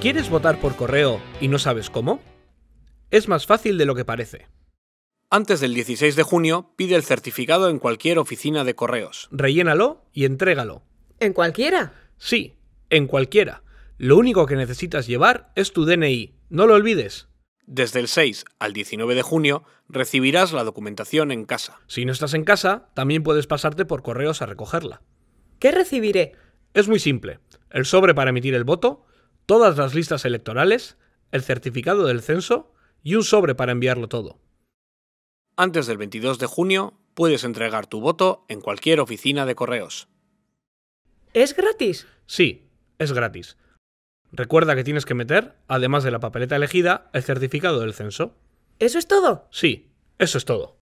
¿Quieres votar por correo y no sabes cómo? Es más fácil de lo que parece. Antes del 16 de junio, pide el certificado en cualquier oficina de correos. Rellénalo y entrégalo. ¿En cualquiera? Sí, en cualquiera. Lo único que necesitas llevar es tu DNI, no lo olvides. Desde el 6 al 19 de junio recibirás la documentación en casa. Si no estás en casa, también puedes pasarte por correos a recogerla. ¿Qué recibiré? Es muy simple. El sobre para emitir el voto, todas las listas electorales, el certificado del censo y un sobre para enviarlo todo. Antes del 22 de junio puedes entregar tu voto en cualquier oficina de correos. ¿Es gratis? Sí, es gratis. Recuerda que tienes que meter, además de la papeleta elegida, el certificado del censo. ¿Eso es todo? Sí, eso es todo.